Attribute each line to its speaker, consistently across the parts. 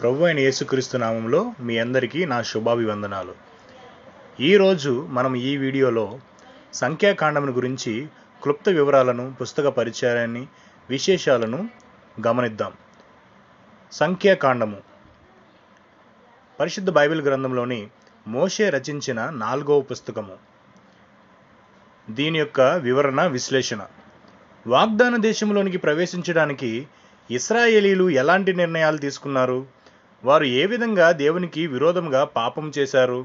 Speaker 1: ప్రభు అయిన యేసుక్రీస్తు నామంలో మీ అందరికీ నా శుభాభివందనాలు ఈరోజు మనం ఈ వీడియోలో సంఖ్యాకాండమును గురించి క్లుప్త వివరాలను పుస్తక పరిచయాన్ని విశేషాలను గమనిద్దాం సంఖ్యాకాండము పరిశుద్ధ బైబిల్ గ్రంథంలోని మోషే రచించిన నాలుగవ పుస్తకము దీని యొక్క వివరణ విశ్లేషణ వాగ్దాన దేశంలోనికి ప్రవేశించడానికి ఇస్రాయేలీలు ఎలాంటి నిర్ణయాలు తీసుకున్నారు వారు ఏ విధంగా దేవునికి విరోధంగా పాపం చేశారు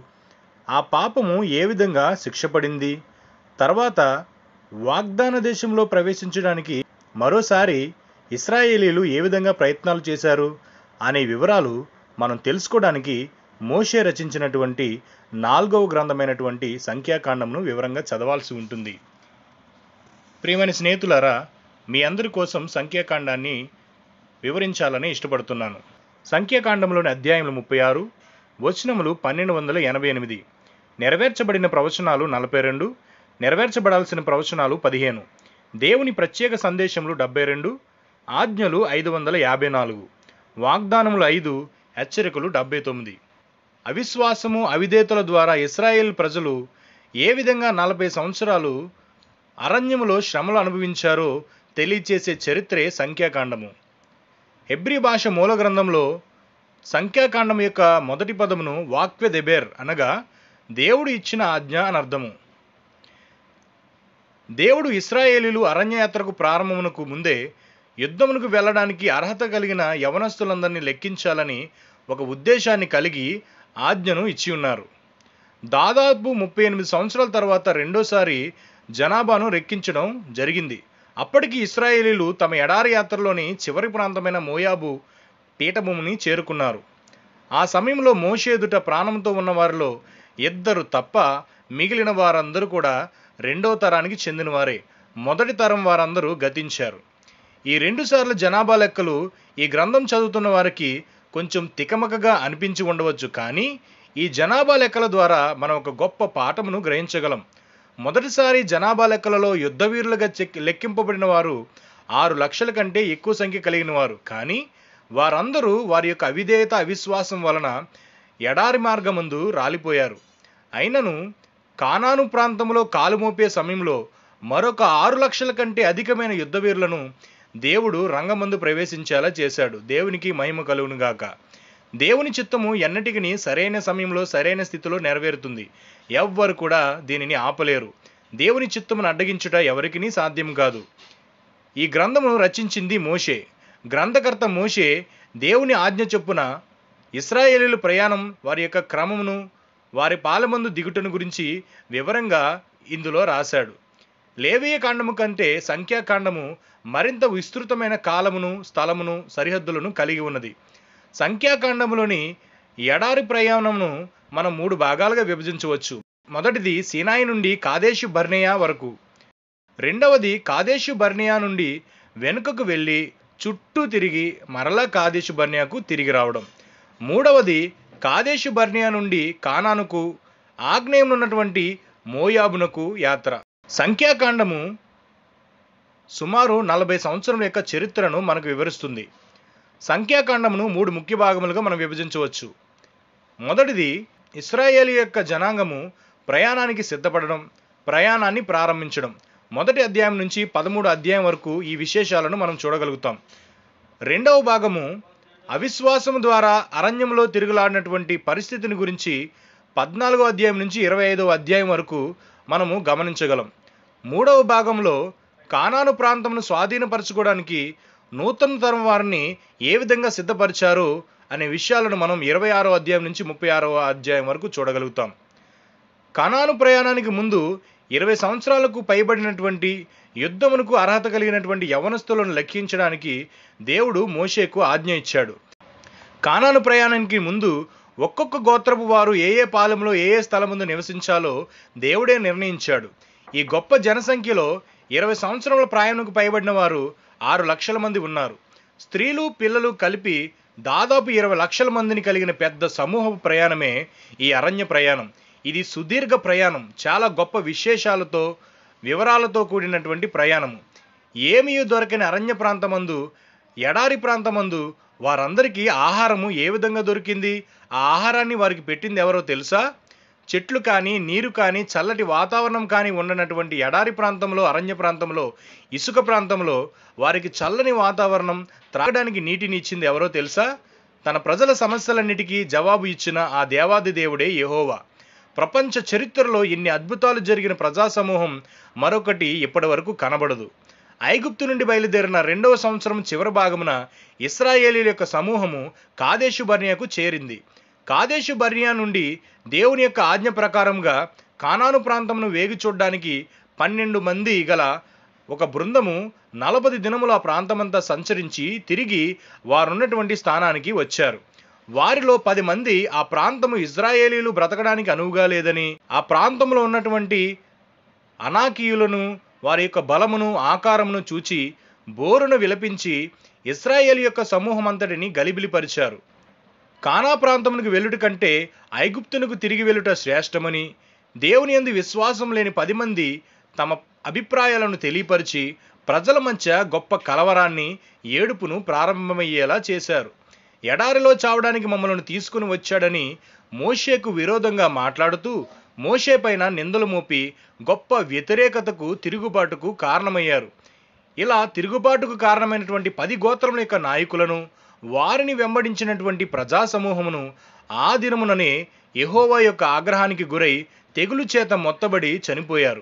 Speaker 1: ఆ పాపము ఏ విధంగా శిక్ష పడింది తర్వాత వాగ్దాన దేశంలో ప్రవేశించడానికి మరోసారి ఇస్రాయేలీలు ఏ విధంగా ప్రయత్నాలు చేశారు అనే వివరాలు మనం తెలుసుకోవడానికి మోషే రచించినటువంటి నాలుగవ గ్రంథమైనటువంటి సంఖ్యాకాండంను వివరంగా చదవాల్సి ఉంటుంది ప్రియమైన స్నేహితులారా మీ అందరి కోసం సంఖ్యాకాండాన్ని వివరించాలని ఇష్టపడుతున్నాను సంఖ్యాకాండంలోని అధ్యాయములు ముప్పై ఆరు వచనములు పన్నెండు వందల ఎనభై ఎనిమిది నెరవేర్చబడిన ప్రవచనాలు నలభై రెండు నెరవేర్చబడాల్సిన ప్రవచనాలు పదిహేను దేవుని ప్రత్యేక సందేశములు డెబ్బై రెండు ఆజ్ఞలు ఐదు వందల యాభై నాలుగు వాగ్దానములు ఐదు హెచ్చరికలు డెబ్బై తొమ్మిది అవిశ్వాసము అవిధేతల ద్వారా ఇస్రాయేల్ ప్రజలు ఏ విధంగా నలభై సంవత్సరాలు అరణ్యములో శ్రమలు అనుభవించారో తెలియచేసే చరిత్రే సంఖ్యాకాండము హెబ్రి భాష మూల గ్రంథంలో సంఖ్యాకాండం యొక్క మొదటి పదమును వాక్వ్య దెబేర్ అనగా దేవుడు ఇచ్చిన ఆజ్ఞ అని అర్థము దేవుడు ఇస్రాయేలీలు అరణ్యయాత్రకు ప్రారంభమునకు ముందే యుద్ధమునకు వెళ్ళడానికి అర్హత కలిగిన యవనస్తులందరినీ లెక్కించాలని ఒక ఉద్దేశాన్ని కలిగి ఆజ్ఞను ఇచ్చి ఉన్నారు దాదాపు ముప్పై ఎనిమిది సంవత్సరాల తర్వాత రెండోసారి జనాభాను రెక్కించడం జరిగింది అప్పటికి ఇస్రాయేలీలు తమ ఎడారి యాత్రలోని చివరి ప్రాంతమైన మోయాబు పీఠభూమిని చేరుకున్నారు ఆ సమయంలో మోషేదుట ప్రాణంతో ఉన్న వారిలో ఇద్దరు తప్ప మిగిలిన వారందరూ కూడా రెండో తరానికి చెందినవారే మొదటి తరం వారందరూ గతించారు ఈ రెండుసార్లు జనాభా లెక్కలు ఈ గ్రంథం చదువుతున్న వారికి కొంచెం తికమకగా అనిపించి ఉండవచ్చు కానీ ఈ జనాభా లెక్కల ద్వారా మనం ఒక గొప్ప పాఠమును గ్రహించగలం మొదటిసారి జనాభా లెక్కలలో యుద్ధవీరులుగా చెక్ లెక్కింపబడిన వారు ఆరు లక్షల కంటే ఎక్కువ సంఖ్య కలిగిన వారు కానీ వారందరూ వారి యొక్క అవిధేయత అవిశ్వాసం వలన ఎడారి మార్గముందు రాలిపోయారు అయినను కానాను ప్రాంతంలో కాలు మోపే సమయంలో మరొక ఆరు లక్షల కంటే అధికమైన యుద్ధవీరులను దేవుడు రంగమందు ప్రవేశించేలా చేశాడు దేవునికి మహిమ కలుగునుగాక దేవుని చిత్తము ఎన్నటికి సరైన సమయంలో సరైన స్థితిలో నెరవేరుతుంది ఎవ్వరు కూడా దీనిని ఆపలేరు దేవుని చిత్తమును అడ్డగించుట ఎవరికిని సాధ్యం కాదు ఈ గ్రంథమును రచించింది మోషే గ్రంథకర్త మోషే దేవుని ఆజ్ఞ చొప్పున ఇస్రాయేలీలు ప్రయాణం వారి యొక్క క్రమమును వారి పాలమందు దిగుటను గురించి వివరంగా ఇందులో రాశాడు లేవీయ కాండము కంటే సంఖ్యాకాండము మరింత విస్తృతమైన కాలమును స్థలమును సరిహద్దులను కలిగి ఉన్నది సంఖ్యాకాండంలోని ఎడారి ప్రయాణంను మనం మూడు భాగాలుగా విభజించవచ్చు మొదటిది సీనాయి నుండి కాదేశు బర్నియా వరకు రెండవది కాదేశు బర్నియా నుండి వెనుకకు వెళ్ళి చుట్టూ తిరిగి మరలా కాదేశు బర్నియాకు తిరిగి రావడం మూడవది కాదేశు బర్నియా నుండి కానానుకు ఉన్నటువంటి మోయాబునకు యాత్ర సంఖ్యాకాండము సుమారు నలభై సంవత్సరం యొక్క చరిత్రను మనకు వివరిస్తుంది సంఖ్యాకాండమును మూడు ముఖ్య భాగములుగా మనం విభజించవచ్చు మొదటిది ఇస్రాయేల్ యొక్క జనాంగము ప్రయాణానికి సిద్ధపడడం ప్రయాణాన్ని ప్రారంభించడం మొదటి అధ్యాయం నుంచి పదమూడు అధ్యాయం వరకు ఈ విశేషాలను మనం చూడగలుగుతాం రెండవ భాగము అవిశ్వాసము ద్వారా అరణ్యంలో తిరుగులాడినటువంటి పరిస్థితిని గురించి పద్నాలుగో అధ్యాయం నుంచి ఇరవై ఐదవ అధ్యాయం వరకు మనము గమనించగలం మూడవ భాగంలో కానాను ప్రాంతమును స్వాధీనపరచుకోవడానికి నూతన తరం వారిని ఏ విధంగా సిద్ధపరిచారు అనే విషయాలను మనం ఇరవై ఆరో అధ్యాయం నుంచి ముప్పై ఆరో అధ్యాయం వరకు చూడగలుగుతాం కణాను ప్రయాణానికి ముందు ఇరవై సంవత్సరాలకు పైబడినటువంటి యుద్ధమునకు అర్హత కలిగినటువంటి యవనస్తులను లెక్కించడానికి దేవుడు మోషేకు ఆజ్ఞ ఇచ్చాడు కానాను ప్రయాణానికి ముందు ఒక్కొక్క గోత్రపు వారు ఏ ఏ పాలెంలో ఏ ఏ ముందు నివసించాలో దేవుడే నిర్ణయించాడు ఈ గొప్ప జనసంఖ్యలో ఇరవై సంవత్సరముల ప్రాయంకు పైబడిన వారు ఆరు లక్షల మంది ఉన్నారు స్త్రీలు పిల్లలు కలిపి దాదాపు ఇరవై లక్షల మందిని కలిగిన పెద్ద సమూహపు ప్రయాణమే ఈ అరణ్య ప్రయాణం ఇది సుదీర్ఘ ప్రయాణం చాలా గొప్ప విశేషాలతో వివరాలతో కూడినటువంటి ప్రయాణము ఏమీ దొరకని అరణ్య ప్రాంతమందు ఎడారి ప్రాంతమందు వారందరికీ ఆహారము ఏ విధంగా దొరికింది ఆ ఆహారాన్ని వారికి పెట్టింది ఎవరో తెలుసా చెట్లు కానీ నీరు కానీ చల్లటి వాతావరణం కానీ ఉండనటువంటి ఎడారి ప్రాంతంలో అరణ్య ప్రాంతంలో ఇసుక ప్రాంతంలో వారికి చల్లని వాతావరణం త్రాగడానికి నీటిని ఇచ్చింది ఎవరో తెలుసా తన ప్రజల సమస్యలన్నిటికీ జవాబు ఇచ్చిన ఆ దేవాది దేవుడే యహోవా ప్రపంచ చరిత్రలో ఇన్ని అద్భుతాలు జరిగిన ప్రజా సమూహం మరొకటి ఇప్పటి వరకు కనబడదు ఐగుప్తు నుండి బయలుదేరిన రెండవ సంవత్సరం చివరి భాగమున ఇస్రాయేలీల యొక్క సమూహము కాదేశు బర్నియాకు చేరింది కాదేశు బర్యా నుండి దేవుని యొక్క ఆజ్ఞ ప్రకారంగా కానాను ప్రాంతంను వేగి చూడ్డానికి పన్నెండు మంది గల ఒక బృందము నలభై దినముల ఆ ప్రాంతమంతా సంచరించి తిరిగి వారున్నటువంటి స్థానానికి వచ్చారు వారిలో పది మంది ఆ ప్రాంతము ఇజ్రాయేలీలు బ్రతకడానికి అనువుగా లేదని ఆ ప్రాంతంలో ఉన్నటువంటి అనాకీయులను వారి యొక్క బలమును ఆకారమును చూచి బోరును విలపించి ఇస్రాయేల్ యొక్క సమూహం అంతటిని గలిబిలిపరిచారు కానా ప్రాంతమునకు వెళ్ళుట కంటే ఐగుప్తునకు తిరిగి వెళ్ళుట శ్రేష్టమని దేవుని ఎందు విశ్వాసం లేని పది మంది తమ అభిప్రాయాలను తెలియపరిచి ప్రజల మధ్య గొప్ప కలవరాన్ని ఏడుపును ప్రారంభమయ్యేలా చేశారు ఎడారిలో చావడానికి మమ్మల్ని తీసుకుని వచ్చాడని మోషేకు విరోధంగా మాట్లాడుతూ మోషే పైన నిందలు మోపి గొప్ప వ్యతిరేకతకు తిరుగుబాటుకు కారణమయ్యారు ఇలా తిరుగుబాటుకు కారణమైనటువంటి పది గోత్రముల యొక్క నాయకులను వారిని వెంబడించినటువంటి ప్రజా సమూహమును ఆ దినముననే యహోవా యొక్క ఆగ్రహానికి గురై తెగులు చేత మొత్తబడి చనిపోయారు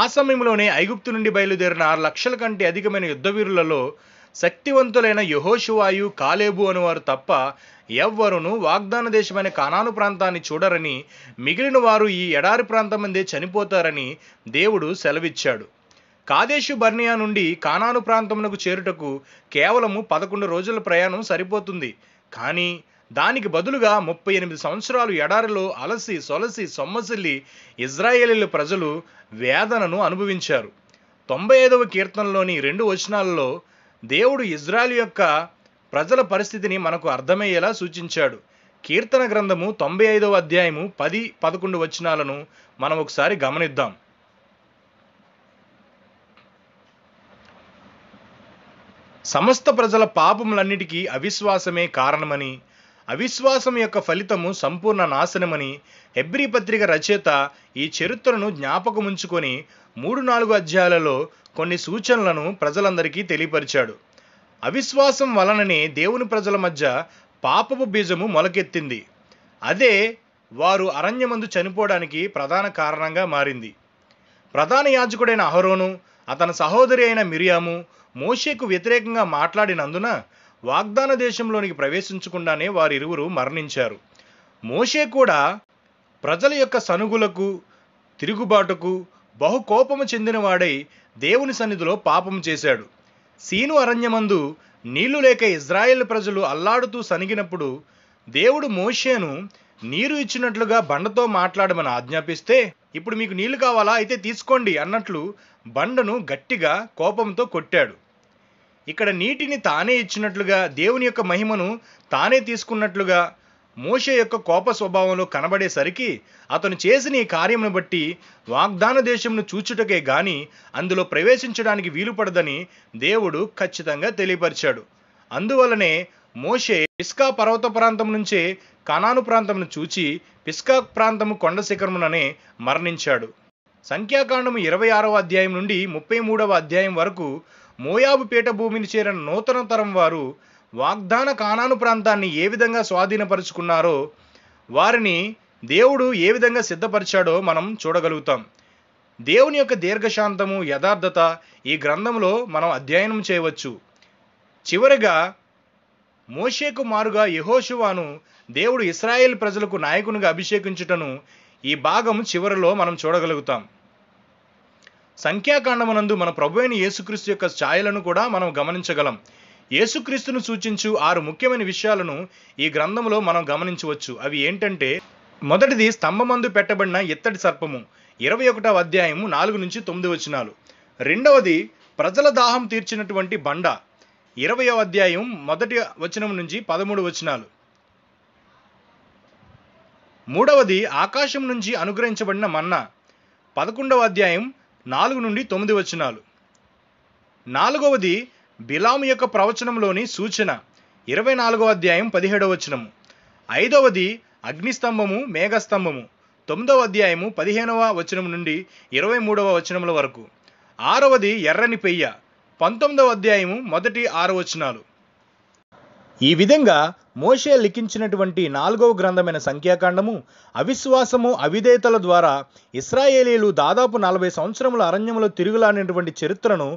Speaker 1: ఆ సమయంలోనే ఐగుప్తు నుండి బయలుదేరిన ఆరు లక్షల కంటే అధికమైన యుద్ధవీరులలో శక్తివంతులైన యహోషువాయు కాలేబు వారు తప్ప ఎవ్వరును వాగ్దాన దేశమైన కానాను ప్రాంతాన్ని చూడరని మిగిలిన వారు ఈ ఎడారి ప్రాంతం చనిపోతారని దేవుడు సెలవిచ్చాడు కాదేశు బర్నియా నుండి కానాను ప్రాంతమునకు చేరుటకు కేవలము పదకొండు రోజుల ప్రయాణం సరిపోతుంది కానీ దానికి బదులుగా ముప్పై ఎనిమిది సంవత్సరాలు ఎడారిలో అలసి సొలసి సొమ్మసిల్లి ఇజ్రాయేలీల ప్రజలు వేదనను అనుభవించారు తొంభై ఐదవ కీర్తనలోని రెండు వచనాలలో దేవుడు ఇజ్రాయల్ యొక్క ప్రజల పరిస్థితిని మనకు అర్థమయ్యేలా సూచించాడు కీర్తన గ్రంథము తొంభై ఐదవ అధ్యాయము పది పదకొండు వచనాలను మనం ఒకసారి గమనిద్దాం సమస్త ప్రజల పాపములన్నిటికీ అవిశ్వాసమే కారణమని అవిశ్వాసం యొక్క ఫలితము సంపూర్ణ నాశనమని హెబ్రి పత్రిక రచయిత ఈ చరిత్రను జ్ఞాపకముంచుకొని మూడు నాలుగు అధ్యాయాలలో కొన్ని సూచనలను ప్రజలందరికీ తెలియపరిచాడు అవిశ్వాసం వలననే దేవుని ప్రజల మధ్య పాపపు బీజము మొలకెత్తింది అదే వారు అరణ్యమందు చనిపోవడానికి ప్రధాన కారణంగా మారింది ప్రధాన యాజకుడైన అహరోను అతని సహోదరి అయిన మిరియాము మోషేకు వ్యతిరేకంగా మాట్లాడినందున వాగ్దాన దేశంలోనికి ప్రవేశించకుండానే వారిరువురు మరణించారు మోషే కూడా ప్రజల యొక్క సనుగులకు తిరుగుబాటుకు బహుకోపము చెందినవాడై దేవుని సన్నిధిలో పాపం చేశాడు సీను అరణ్యమందు నీళ్లు లేక ఇజ్రాయెల్ ప్రజలు అల్లాడుతూ సనిగినప్పుడు దేవుడు మోషేను నీరు ఇచ్చినట్లుగా బండతో మాట్లాడమని ఆజ్ఞాపిస్తే ఇప్పుడు మీకు నీళ్లు కావాలా అయితే తీసుకోండి అన్నట్లు బండను గట్టిగా కోపంతో కొట్టాడు ఇక్కడ నీటిని తానే ఇచ్చినట్లుగా దేవుని యొక్క మహిమను తానే తీసుకున్నట్లుగా మోషే యొక్క కోప స్వభావంలో కనబడేసరికి అతను చేసిన ఈ కార్యమును బట్టి వాగ్దాన దేశంను చూచుటకే గాని అందులో ప్రవేశించడానికి వీలుపడదని దేవుడు ఖచ్చితంగా తెలియపరిచాడు అందువలనే మోషే పిస్కా పర్వత ప్రాంతం నుంచే కనాను ప్రాంతంను చూచి పిస్కా ప్రాంతము కొండ శిఖరముననే మరణించాడు సంఖ్యాకాండము ఇరవై ఆరవ అధ్యాయం నుండి ముప్పై మూడవ అధ్యాయం వరకు మోయాబు పీఠ భూమిని చేరిన నూతన తరం వారు వాగ్దాన కానాను ప్రాంతాన్ని ఏ విధంగా స్వాధీనపరుచుకున్నారో వారిని దేవుడు ఏ విధంగా సిద్ధపరిచాడో మనం చూడగలుగుతాం దేవుని యొక్క దీర్ఘశాంతము యథార్థత ఈ గ్రంథంలో మనం అధ్యయనం చేయవచ్చు చివరిగా మోషేకు మారుగా దేవుడు ఇస్రాయేల్ ప్రజలకు నాయకునిగా అభిషేకించుటను ఈ భాగం చివరిలో మనం చూడగలుగుతాం సంఖ్యాకాండమునందు మన ప్రభు అయిన యేసుక్రీస్తు యొక్క ఛాయలను కూడా మనం గమనించగలం యేసుక్రీస్తును సూచించు ఆరు ముఖ్యమైన విషయాలను ఈ గ్రంథంలో మనం గమనించవచ్చు అవి ఏంటంటే మొదటిది స్తంభమందు పెట్టబడిన ఇత్తడి సర్పము ఇరవై ఒకటవ అధ్యాయము నాలుగు నుంచి తొమ్మిది వచనాలు రెండవది ప్రజల దాహం తీర్చినటువంటి బండ ఇరవయో అధ్యాయం మొదటి వచనం నుంచి పదమూడు వచనాలు మూడవది ఆకాశం నుంచి అనుగ్రహించబడిన మన్నా పదకొండవ అధ్యాయం నాలుగు నుండి తొమ్మిది వచనాలు నాలుగవది బిలాము యొక్క ప్రవచనంలోని సూచన ఇరవై నాలుగవ అధ్యాయం పదిహేడవ వచనము ఐదవది అగ్నిస్తంభము మేఘస్తంభము తొమ్మిదవ అధ్యాయము పదిహేనవ వచనం నుండి ఇరవై మూడవ వచనముల వరకు ఆరవది ఎర్రని పెయ్య పంతొమ్మిదవ అధ్యాయము మొదటి ఆరు వచనాలు ఈ విధంగా మోషే లిఖించినటువంటి నాలుగవ గ్రంథమైన సంఖ్యాకాండము అవిశ్వాసము అవిధేయతల ద్వారా ఇస్రాయేలీలు దాదాపు నలభై సంవత్సరముల అరణ్యంలో తిరుగులాడినటువంటి చరిత్రను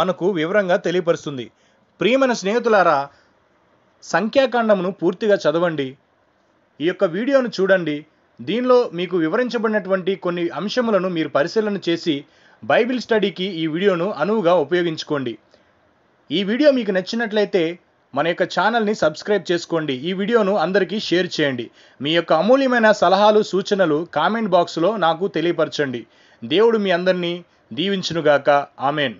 Speaker 1: మనకు వివరంగా తెలియపరుస్తుంది ప్రియమైన స్నేహితులారా సంఖ్యాకాండమును పూర్తిగా చదవండి ఈ యొక్క వీడియోను చూడండి దీనిలో మీకు వివరించబడినటువంటి కొన్ని అంశములను మీరు పరిశీలన చేసి బైబిల్ స్టడీకి ఈ వీడియోను అనువుగా ఉపయోగించుకోండి ఈ వీడియో మీకు నచ్చినట్లయితే మన యొక్క ఛానల్ని సబ్స్క్రైబ్ చేసుకోండి ఈ వీడియోను అందరికీ షేర్ చేయండి మీ యొక్క అమూల్యమైన సలహాలు సూచనలు కామెంట్ బాక్స్లో నాకు తెలియపరచండి దేవుడు మీ అందరినీ దీవించునుగాక ఆమెన్